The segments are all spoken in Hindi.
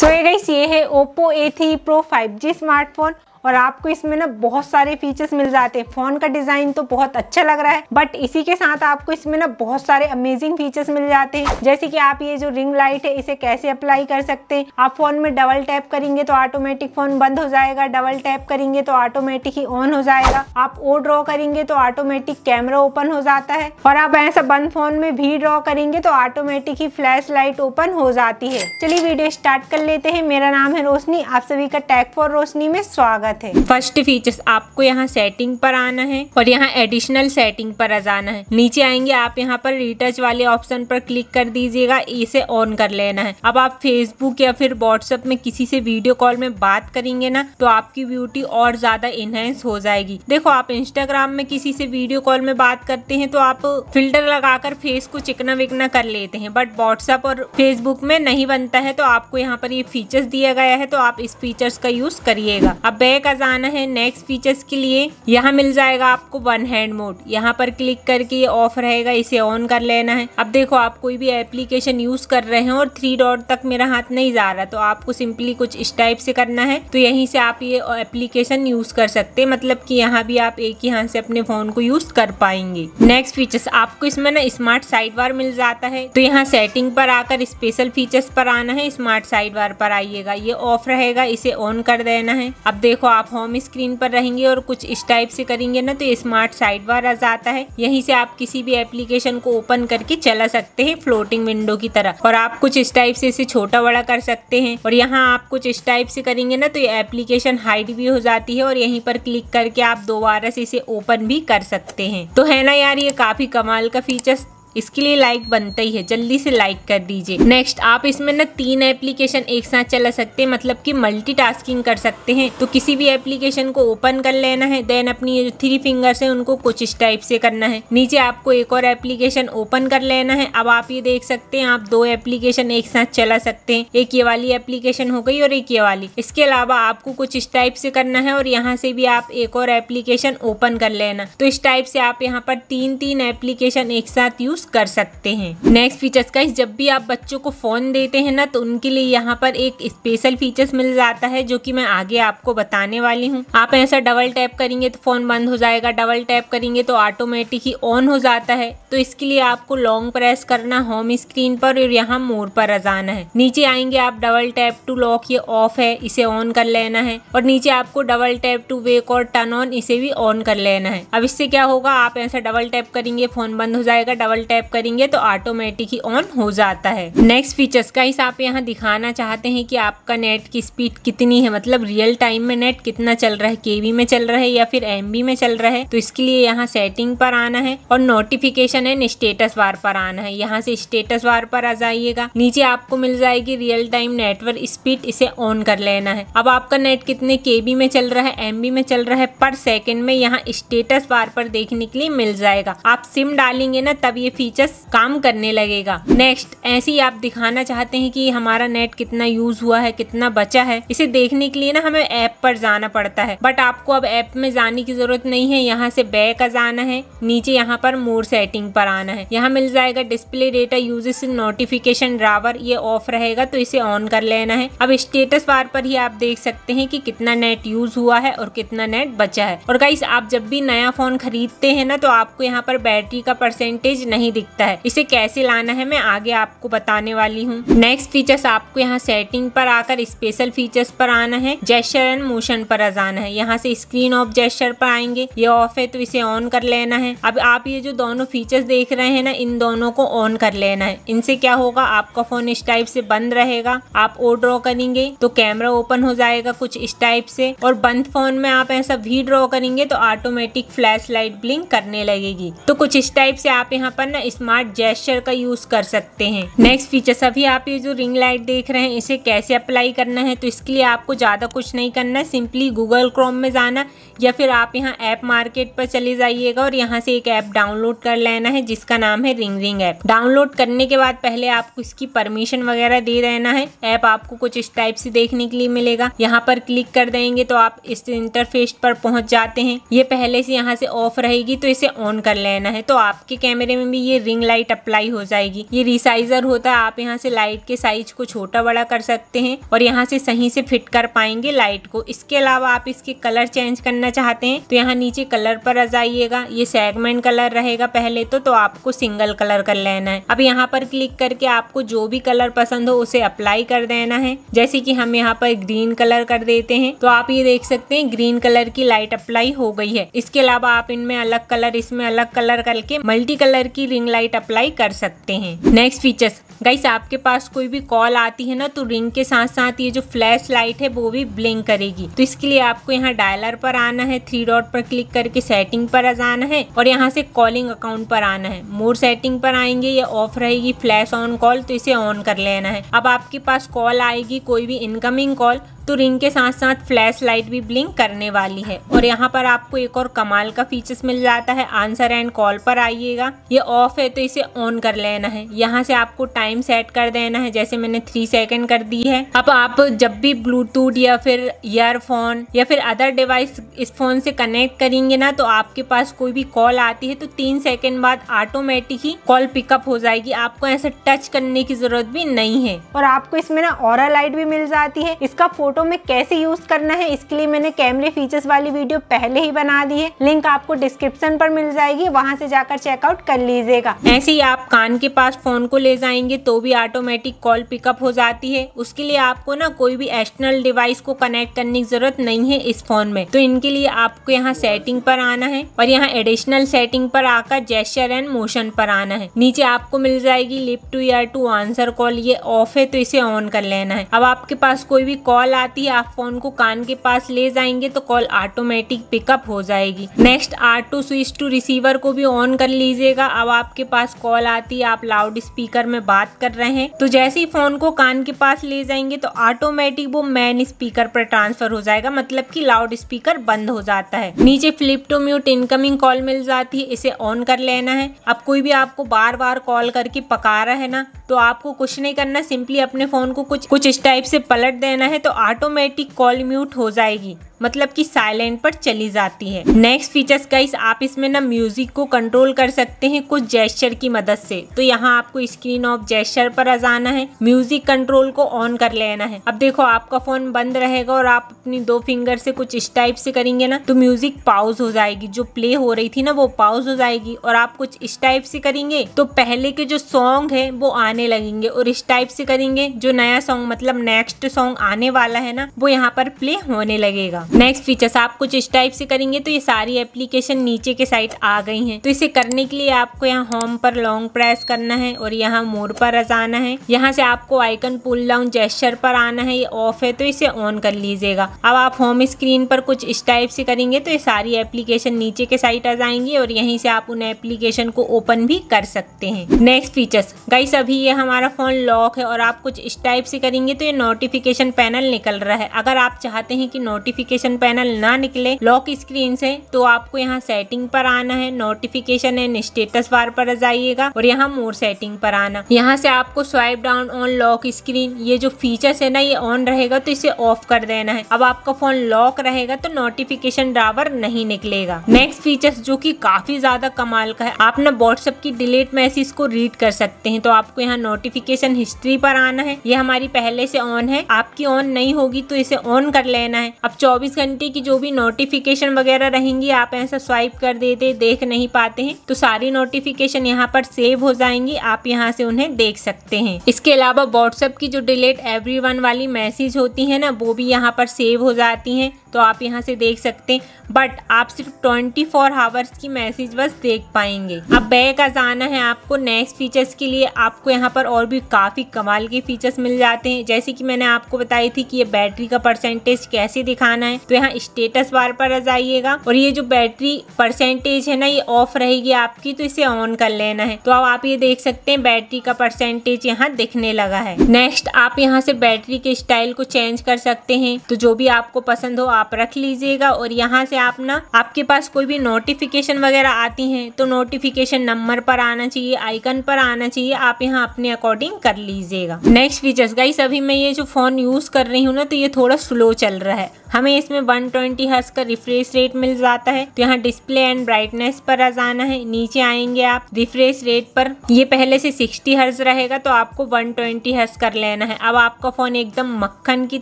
सो ये गई ये है Oppo A3 Pro 5G smartphone और आपको इसमें ना बहुत सारे फीचर्स मिल जाते हैं फोन का डिजाइन तो बहुत अच्छा लग रहा है बट इसी के साथ आपको इसमें ना बहुत सारे अमेजिंग फीचर्स मिल जाते हैं जैसे कि आप ये जो रिंग लाइट है इसे कैसे अप्लाई कर सकते हैं आप फोन में डबल टैप करेंगे तो ऑटोमेटिक फोन बंद हो जाएगा डबल टैप करेंगे तो ऑटोमेटिक ही ऑन हो जाएगा आप ओ ड्रॉ करेंगे तो ऑटोमेटिक कैमरा ओपन हो जाता है और आप ऐसा बंद फोन में भी ड्रॉ करेंगे तो ऑटोमेटिक ही फ्लैश लाइट ओपन हो जाती है चलिए वीडियो स्टार्ट कर लेते हैं मेरा नाम है रोशनी आप सभी का टैग फॉर रोशनी में स्वागत बात है फर्स्ट फीचर्स आपको यहाँ सेटिंग पर आना है और यहाँ एडिशनल सेटिंग पर आ जाना है नीचे आएंगे आप यहाँ पर रिटच वाले ऑप्शन पर क्लिक कर दीजिएगा इसे ऑन कर लेना है अब आप फेसबुक या फिर व्हाट्सएप में किसी से वीडियो कॉल में बात करेंगे ना तो आपकी ब्यूटी और ज्यादा इनहेंस हो जाएगी देखो आप इंस्टाग्राम में किसी से वीडियो कॉल में बात करते हैं तो आप फिल्टर लगाकर फेस को चिकना विकना कर लेते हैं बट व्हाट्सएप और फेसबुक में नहीं बनता है तो आपको यहाँ पर ये फीचर्स दिया गया है तो आप इस फीचर्स का यूज करिएगा अब बैक का जाना है नेक्स्ट फीचर्स के लिए यहाँ मिल जाएगा आपको वन हैंड मोड यहाँ पर क्लिक करके ये ऑफ रहेगा इसे ऑन कर लेना है अब देखो आप कोई भी एप्लीकेशन यूज कर रहे हैं और थ्री डॉट तक मेरा हाथ नहीं जा रहा तो आपको सिंपली कुछ इस टाइप से करना है तो यहीं से आप ये एप्लीकेशन यूज कर सकते हैं मतलब कि यहाँ भी आप एक ही हाथ से अपने फोन को यूज कर पाएंगे नेक्स्ट फीचर्स आपको इसमें ना स्मार्ट साइड बार मिल जाता है तो यहाँ सेटिंग पर आकर स्पेशल फीचर्स पर आना है स्मार्ट साइड बार पर आइएगा ये ऑफ रहेगा इसे ऑन कर देना है अब देखो आप होम स्क्रीन पर रहेंगे और कुछ इस टाइप से करेंगे ना तो स्मार्ट साइड बार आ जाता है यहीं से आप किसी भी एप्लीकेशन को ओपन करके चला सकते हैं फ्लोटिंग विंडो की तरफ और आप कुछ इस टाइप से इसे छोटा बड़ा कर सकते हैं और यहाँ आप कुछ इस टाइप से करेंगे ना तो ये एप्लीकेशन हाइड भी हो जाती है और यहीं पर क्लिक करके आप दोबारा से इसे ओपन भी कर सकते हैं तो है ना यार ये काफी कमाल का फीचर्स इसके लिए लाइक बनता ही है जल्दी से लाइक कर दीजिए नेक्स्ट आप इसमें ना तीन एप्लीकेशन एक साथ चला सकते हैं मतलब कि मल्टीटास्किंग कर सकते हैं तो किसी भी एप्लीकेशन को ओपन कर लेना है देन अपनी जो थ्री फिंगर्स है उनको कुछ इस टाइप से करना है नीचे आपको एक और एप्लीकेशन ओपन कर लेना है अब आप ये देख सकते हैं आप दो एप्लीकेशन एक साथ चला सकते हैं एक ये वाली एप्लीकेशन हो गई और एक ये वाली इसके अलावा आपको कुछ इस टाइप से करना है और यहाँ से भी आप एक और एप्लीकेशन ओपन कर लेना तो इस टाइप से आप यहाँ पर तीन तीन एप्लीकेशन एक साथ यूज यूज कर सकते हैं नेक्स्ट फीचर्स का जब भी आप बच्चों को फोन देते हैं ना तो उनके लिए यहाँ पर एक स्पेशल फीचर्स मिल जाता है जो कि मैं आगे आपको बताने वाली हूँ आप ऐसा डबल टैप करेंगे तो फोन बंद हो जाएगा डबल टैप करेंगे तो ऑटोमेटिक ही ऑन हो जाता है तो इसके लिए आपको लॉन्ग प्रेस करना होम स्क्रीन पर और यहाँ मोर पर आ जाना है नीचे आएंगे आप डबल टैप टू लॉक ये ऑफ है इसे ऑन कर लेना है और नीचे आपको डबल टैप टू वेक और टर्न ऑन इसे भी ऑन कर लेना है अब इससे क्या होगा आप ऐसा डबल टैप करेंगे फोन बंद हो जाएगा डबल टैप करेंगे तो ऑटोमेटिक ही ऑन हो जाता है नेक्स्ट फीचर्स का इस आप यहाँ दिखाना चाहते हैं कि आपका नेट की स्पीड कितनी है मतलब रियल टाइम में नेट कितना चल रहा है केवी में चल रहा है या फिर एम में चल रहा है तो इसके लिए यहाँ सेटिंग पर आना है और नोटिफिकेशन एंड स्टेटस वार पर आना है यहाँ से स्टेटस वार पर आ जाइएगा नीचे आपको मिल जाएगी रियल टाइम नेटवर्क स्पीड इसे ऑन कर लेना है अब आपका नेट कितने के में चल रहा है एम में चल रहा है पर सेकेंड में यहाँ स्टेटस वार पर देखने के लिए मिल जाएगा आप सिम डालेंगे ना तब ये फीचर्स काम करने लगेगा नेक्स्ट ऐसे ही आप दिखाना चाहते हैं कि हमारा नेट कितना यूज हुआ है कितना बचा है इसे देखने के लिए ना हमें ऐप पर जाना पड़ता है बट आपको अब ऐप में जाने की जरूरत नहीं है यहाँ से बैक जाना है नीचे यहाँ पर मोर सेटिंग पर आना है यहाँ मिल जाएगा display data usage notification drawer ये ऑफ रहेगा तो इसे ऑन कर लेना है अब स्टेटस बार पर ही आप देख सकते हैं कि कितना नेट यूज हुआ है और कितना नेट बचा है और गाइस आप जब भी नया फोन खरीदते हैं ना तो आपको यहाँ पर बैटरी का परसेंटेज नहीं नहीं दिखता है इसे कैसे लाना है मैं आगे आपको बताने वाली हूँ नेक्स्ट फीचर्स आपको यहाँ सेटिंग पर आकर स्पेशल फीचर्स पर आना है जेस्टर एंड मोशन पर जाना है यहाँ से स्क्रीन ऑफ जेस्टर पर आएंगे ये ऑफ है तो इसे ऑन कर लेना है अब आप ये जो दोनों फीचर्स देख रहे हैं ना इन दोनों को ऑन कर लेना है इनसे क्या होगा आपका फोन इस टाइप से बंद रहेगा आप ओ ड्रॉ करेंगे तो कैमरा ओपन हो जाएगा कुछ इस टाइप से और बंद फोन में आप ऐसा वी ड्रॉ करेंगे तो ऑटोमेटिक फ्लैश लाइट ब्लिंक करने लगेगी तो कुछ इस टाइप से आप यहाँ पर न स्मार्ट जेस्टर का यूज कर सकते हैं नेक्स्ट फीचर सभी आप ये जो रिंग लाइट देख रहे हैं इसे कैसे अप्लाई करना है तो इसके लिए आपको ज़्यादा कुछ नहीं करना है सिंपली गूगल क्रोम में जाना या फिर आप यहाँ ऐप मार्केट पर चले जाइएगा और यहाँ से एक ऐप डाउनलोड कर लेना है जिसका नाम है रिंग रिंग ऐप डाउनलोड करने के बाद पहले आपको इसकी परमिशन वगैरह दे देना है ऐप आपको कुछ इस टाइप से देखने के लिए मिलेगा यहाँ पर क्लिक कर देंगे तो आप इस इंटरफेस पर पहुंच जाते हैं ये पहले से यहाँ से ऑफ रहेगी तो इसे ऑन कर लेना है तो आपके कैमरे में भी ये ये रिंग लाइट अप्लाई हो जाएगी ये रिसाइजर होता है आप यहाँ से लाइट के साइज को छोटा बड़ा कर सकते हैं और यहाँ से सही से फिट कर पाएंगे लाइट को इसके अलावा आप इसके कलर चेंज करना चाहते हैं तो यहाँ नीचे कलर पर आ जाइएगा ये सेगमेंट कलर रहेगा पहले तो तो आपको सिंगल कलर कर लेना है अब यहाँ पर क्लिक करके आपको जो भी कलर पसंद हो उसे अप्लाई कर देना है जैसे कि हम यहाँ पर ग्रीन कलर कर देते हैं तो आप ये देख सकते हैं ग्रीन कलर की लाइट अप्लाई हो गई है इसके अलावा आप इनमें अलग कलर इसमें अलग कलर करके मल्टी कलर की रिंग लाइट अप्लाई कर सकते हैं नेक्स्ट फीचर्स गाइस आपके पास कोई भी कॉल आती है ना तो रिंग के साथ साथ ये जो फ्लैश लाइट है वो भी ब्लिंक करेगी तो इसके लिए आपको यहाँ डायलर पर आना है थ्री डॉट पर क्लिक करके सेटिंग पर जाना है और यहाँ से कॉलिंग अकाउंट पर आना है मोर सेटिंग पर आएंगे ये ऑफ रहेगी फ्लैश ऑन कॉल तो इसे ऑन कर लेना है अब आपके पास कॉल आएगी कोई भी इनकमिंग कॉल तो रिंग के साथ साथ फ्लैश लाइट भी ब्लिंक करने वाली है और यहाँ पर आपको एक और कमाल का फीचर्स मिल जाता है आंसर एंड कॉल पर आइएगा ये ऑफ है तो इसे ऑन कर लेना है यहाँ से आपको टाइम सेट कर देना है जैसे मैंने थ्री सेकेंड कर दी है अब आप जब भी ब्लूटूथ या फिर ईयरफोन या फिर अदर डिवाइस इस फोन से कनेक्ट करेंगे ना तो आपके पास कोई भी कॉल आती है तो तीन सेकेंड बाद ऑटोमेटिक ही कॉल पिकअप हो जाएगी आपको ऐसा टच करने की जरूरत भी नहीं है और आपको इसमें ना और लाइट भी मिल जाती है इसका फोटो फोटो में कैसे यूज करना है इसके लिए मैंने कैमरे फीचर्स वाली वीडियो पहले ही बना दी है लिंक आपको डिस्क्रिप्शन पर मिल जाएगी वहाँ से जाकर चेकआउट कर लीजिएगा ऐसे ही आप कान के पास फोन को ले जाएंगे तो भी ऑटोमेटिक कॉल पिकअप हो जाती है उसके लिए आपको ना कोई भी एक्सटर्नल डिवाइस को कनेक्ट करने की जरूरत नहीं है इस फोन में तो इनके लिए आपको यहाँ सेटिंग पर आना है और यहाँ एडिशनल सेटिंग पर आकर जेस्टर एंड मोशन पर आना है नीचे आपको मिल जाएगी lift to ear to answer call ये ऑफ है तो इसे ऑन कर लेना है अब आपके पास कोई भी कॉल साथ ही आप फोन को कान के पास ले जाएंगे तो कॉल ऑटोमेटिक पिकअप हो जाएगी नेक्स्ट आर टू स्विच टू रिसीवर को भी ऑन कर लीजिएगा अब आपके पास कॉल आती है आप लाउड स्पीकर में बात कर रहे हैं तो जैसे ही फोन को कान के पास ले जाएंगे तो ऑटोमेटिक वो मैन स्पीकर पर ट्रांसफर हो जाएगा मतलब कि लाउड स्पीकर बंद हो जाता है नीचे flip to mute incoming call मिल जाती है इसे ऑन कर लेना है अब कोई भी आपको बार बार कॉल करके पका रहा है ना तो आपको कुछ नहीं करना सिंपली अपने फोन को कुछ कुछ इस टाइप से पलट देना है तो आ ऑटोमेटिक कॉल म्यूट हो जाएगी मतलब कि साइलेंट पर चली जाती है नेक्स्ट फीचर्स इस आप इसमें ना म्यूजिक को कंट्रोल कर सकते हैं कुछ जेस्टर की मदद से तो यहाँ आपको स्क्रीन ऑफ जेस्टर पर आ जाना है म्यूजिक कंट्रोल को ऑन कर लेना है अब देखो आपका फोन बंद रहेगा और आप अपनी दो फिंगर से कुछ इस टाइप से करेंगे ना तो म्यूजिक पाउज हो जाएगी जो प्ले हो रही थी ना वो पाउज हो जाएगी और आप कुछ इस टाइप से करेंगे तो पहले के जो सॉन्ग है वो आने लगेंगे और इस टाइप से करेंगे जो नया सॉन्ग मतलब नेक्स्ट सॉन्ग आने वाला है ना वो यहाँ पर प्ले होने लगेगा नेक्स्ट फीचर्स आप कुछ इस टाइप से करेंगे तो ये सारी एप्लीकेशन नीचे के साइड आ गई हैं तो इसे करने के लिए आपको यहाँ होम पर लॉन्ग प्रेस करना है और यहाँ मोर पर रजाना है यहाँ से आपको आइकन पुल डाउन जेस्टर पर आना है ये ऑफ है तो इसे ऑन कर लीजिएगा अब आप होम स्क्रीन पर कुछ इस टाइप से करेंगे तो ये सारी एप्लीकेशन नीचे के साइड आ जाएंगी और यहीं से आप उन एप्लीकेशन को ओपन भी कर सकते हैं नेक्स्ट फीचर्स गाइस अभी ये हमारा फोन लॉक है और आप कुछ इस टाइप से करेंगे तो ये नोटिफिकेशन पैनल निकल रहा है अगर आप चाहते हैं कि नोटिफिकेशन नोटिफिकेशन पैनल ना निकले लॉक स्क्रीन से तो आपको यहाँ सेटिंग पर आना है नोटिफिकेशन एंड स्टेटस बार पर जाइएगा और यहाँ मोर सेटिंग पर आना यहाँ से आपको swipe down on lock screen ये जो फीचर्स है ना ये ऑन रहेगा तो इसे ऑफ कर देना है अब आपका फोन लॉक रहेगा तो नोटिफिकेशन ड्रावर नहीं निकलेगा नेक्स्ट फीचर्स जो कि काफी ज्यादा कमाल का है आप ना व्हाट्सएप की डिलीट मैसेज को रीड कर सकते हैं तो आपको यहाँ नोटिफिकेशन हिस्ट्री पर आना है ये हमारी पहले से ऑन है आपकी ऑन नहीं होगी तो इसे ऑन कर लेना है अब चौबीस चौबीस घंटे की जो भी नोटिफिकेशन वगैरह रहेंगी आप ऐसा स्वाइप कर देते देख नहीं पाते हैं तो सारी नोटिफिकेशन यहाँ पर सेव हो जाएंगी आप यहाँ से उन्हें देख सकते हैं इसके अलावा व्हाट्सएप की जो डिलेट एवरी वाली मैसेज होती है ना वो भी यहाँ पर सेव हो जाती है तो आप यहाँ से देख सकते हैं बट आप सिर्फ ट्वेंटी फोर हावर्स की मैसेज बस देख पाएंगे अब बैक का जाना है आपको नेक्स्ट फीचर्स के लिए आपको यहाँ पर और भी काफ़ी कमाल के फीचर्स मिल जाते हैं जैसे कि मैंने आपको बताई थी कि ये बैटरी का परसेंटेज कैसे दिखाना है तो यहाँ स्टेटस बार पर आ जाइएगा और ये जो बैटरी परसेंटेज है ना ये ऑफ रहेगी आपकी तो इसे ऑन कर लेना है तो अब आप ये देख सकते हैं बैटरी का परसेंटेज यहाँ दिखने लगा है नेक्स्ट आप यहाँ से बैटरी के स्टाइल को चेंज कर सकते हैं तो जो भी आपको पसंद हो आप आप रख लीजिएगा और यहाँ से आप ना आपके पास कोई भी नोटिफिकेशन वगैरह आती हैं तो नोटिफिकेशन नंबर पर आना चाहिए आइकन पर आना चाहिए आप यहाँ अपने अकॉर्डिंग कर लीजिएगा नेक्स्ट फीचर्स गाइस अभी मैं ये जो फ़ोन यूज़ कर रही हूँ ना तो ये थोड़ा स्लो चल रहा है हमें इसमें 120 ट्वेंटी हर्स का रिफ्रेश रेट मिल जाता है तो यहाँ डिस्प्ले एंड ब्राइटनेस पर आ जाना है नीचे आएंगे आप रिफ्रेश रेट पर ये पहले से 60 हर्स रहेगा तो आपको 120 ट्वेंटी हर्स कर लेना है अब आपका फोन एकदम मक्खन की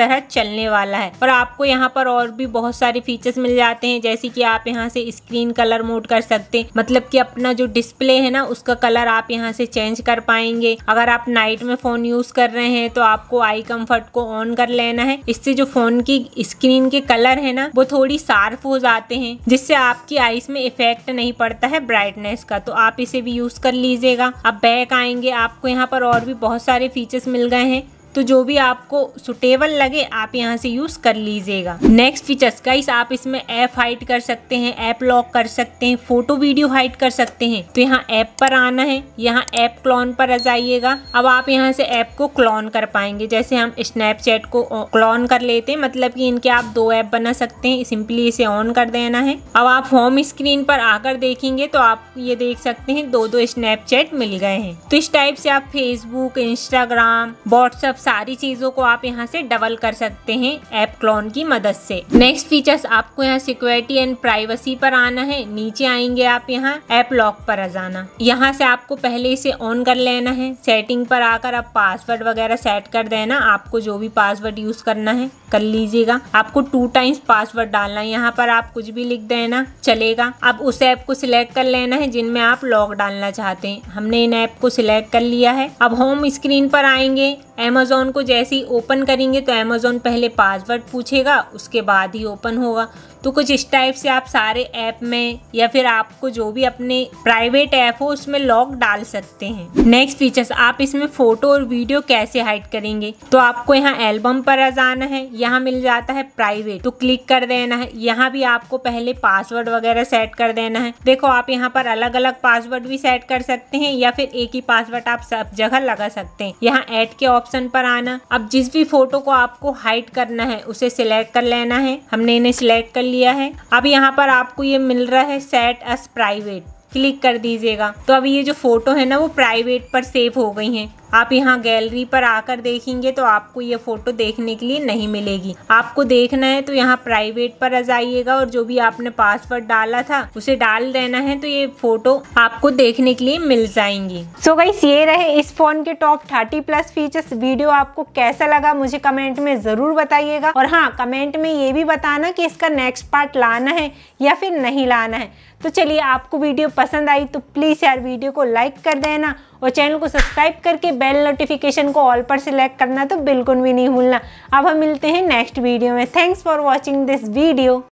तरह चलने वाला है और आपको यहाँ पर और भी बहुत सारे फीचर्स मिल जाते हैं जैसे कि आप यहाँ से स्क्रीन कलर मोड कर सकते हैं मतलब कि अपना जो डिस्प्ले है ना उसका कलर आप यहाँ से चेंज कर पाएंगे अगर आप नाइट में फोन यूज कर रहे हैं तो आपको आई कम्फर्ट को ऑन कर लेना है इससे जो फोन की स्क्रीन स्क्रीन के कलर है ना वो थोड़ी सार्फ हो जाते हैं जिससे आपकी आईज में इफेक्ट नहीं पड़ता है ब्राइटनेस का तो आप इसे भी यूज कर लीजिएगा अब बैक आएंगे आपको यहाँ पर और भी बहुत सारे फीचर्स मिल गए हैं तो जो भी आपको सुटेबल लगे आप यहाँ से यूज़ कर लीजिएगा नेक्स्ट फीचर्स का आप इसमें ऐप हाइड कर सकते हैं ऐप लॉक कर सकते हैं फोटो वीडियो हाइड कर सकते हैं तो यहाँ ऐप पर आना है यहाँ ऐप क्लॉन पर आ जाइएगा अब आप यहाँ से ऐप को क्लॉन कर पाएंगे जैसे हम स्नैपचैट को क्लॉन कर लेते हैं मतलब कि इनके आप दो ऐप बना सकते हैं सिंपली इसे ऑन कर देना है अब आप होम स्क्रीन पर आकर देखेंगे तो आप ये देख सकते हैं दो दो स्नैपचैट मिल गए हैं तो इस टाइप से आप फेसबुक इंस्टाग्राम व्हाट्सएप सारी चीज़ों को आप यहाँ से डबल कर सकते हैं ऐप क्लोन की मदद से नेक्स्ट फीचर्स आपको यहाँ सिक्योरिटी एंड प्राइवेसी पर आना है नीचे आएंगे आप यहाँ ऐप लॉक पर आ जाना यहाँ से आपको पहले इसे ऑन कर लेना है सेटिंग पर आकर आप पासवर्ड वगैरह सेट कर देना आपको जो भी पासवर्ड यूज करना है कर लीजिएगा आपको टू टाइम्स पासवर्ड डालना है यहाँ पर आप कुछ भी लिख देना चलेगा अब उस ऐप को सिलेक्ट कर लेना है जिनमें आप लॉक डालना चाहते हैं हमने इन ऐप को सिलेक्ट कर लिया है अब होम स्क्रीन पर आएंगे एमेजोन अमेज़ोन को जैसे ही ओपन करेंगे तो अमेज़ोन पहले पासवर्ड पूछेगा उसके बाद ही ओपन होगा तो कुछ इस टाइप से आप सारे ऐप में या फिर आपको जो भी अपने प्राइवेट ऐप हो उसमें लॉक डाल सकते हैं नेक्स्ट फीचर्स आप इसमें फोटो और वीडियो कैसे हाइड करेंगे तो आपको यहाँ एल्बम पर जाना है यहाँ मिल जाता है प्राइवेट तो क्लिक कर देना है यहाँ भी आपको पहले पासवर्ड वगैरह सेट कर देना है देखो आप यहाँ पर अलग अलग पासवर्ड भी सेट कर सकते हैं या फिर एक ही पासवर्ड आप सब जगह लगा सकते हैं यहाँ ऐड के ऑप्शन पर आना अब जिस भी फोटो को आपको हाइड करना है उसे सिलेक्ट कर लेना है हमने इन्हें सिलेक्ट कर लिया है अब यहाँ पर आपको ये मिल रहा है सेट एस प्राइवेट क्लिक कर दीजिएगा तो अभी ये जो फोटो है ना वो प्राइवेट पर सेव हो गई हैं आप यहाँ गैलरी पर आकर देखेंगे तो आपको ये फ़ोटो देखने के लिए नहीं मिलेगी आपको देखना है तो यहाँ प्राइवेट पर आ जाइएगा और जो भी आपने पासवर्ड डाला था उसे डाल देना है तो ये फ़ोटो आपको देखने के लिए मिल जाएंगी सो so गई ये रहे इस फ़ोन के top thirty plus features video आपको कैसा लगा मुझे कमेंट में ज़रूर बताइएगा और हाँ कमेंट में ये भी बताना की इसका नेक्स्ट पार्ट लाना है या फिर नहीं लाना है तो चलिए आपको वीडियो पसंद आई तो प्लीज़ यार वीडियो को लाइक कर देना और चैनल को सब्सक्राइब करके बेल नोटिफिकेशन को ऑल पर सिलेक्ट करना तो बिल्कुल भी नहीं भूलना अब हम मिलते हैं नेक्स्ट वीडियो में thanks for watching this video